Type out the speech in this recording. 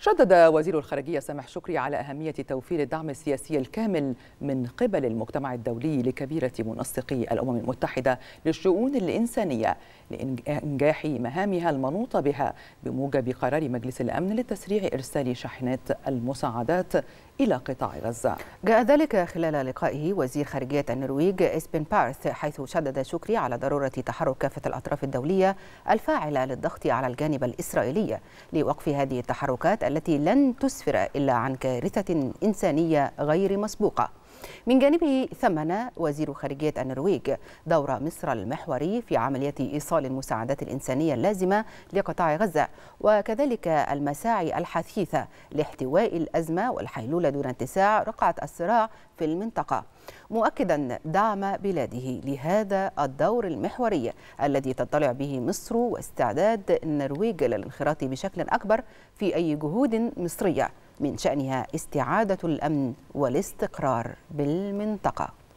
شدد وزير الخارجية سامح شكري على أهمية توفير الدعم السياسي الكامل من قبل المجتمع الدولي لكبيرة منسقي الأمم المتحدة للشؤون الإنسانية لإنجاح مهامها المنوطة بها بموجب قرار مجلس الأمن لتسريع إرسال شاحنات المساعدات إلى قطاع غزة جاء ذلك خلال لقائه وزير خارجية النرويج اسبن بارث حيث شدد شكري على ضرورة تحرك كافة الأطراف الدولية الفاعلة للضغط على الجانب الإسرائيلي لوقف هذه التحركات التي لن تسفر إلا عن كارثة إنسانية غير مسبوقة من جانبه ثمن وزير خارجية النرويج دور مصر المحوري في عملية إيصال المساعدات الإنسانية اللازمة لقطاع غزة وكذلك المساعي الحثيثة لاحتواء الأزمة والحيلولة دون اتساع رقعة الصراع في المنطقة مؤكدا دعم بلاده لهذا الدور المحوري الذي تضطلع به مصر واستعداد النرويج للانخراط بشكل أكبر في أي جهود مصرية من شأنها استعادة الأمن والاستقرار بالمنطقة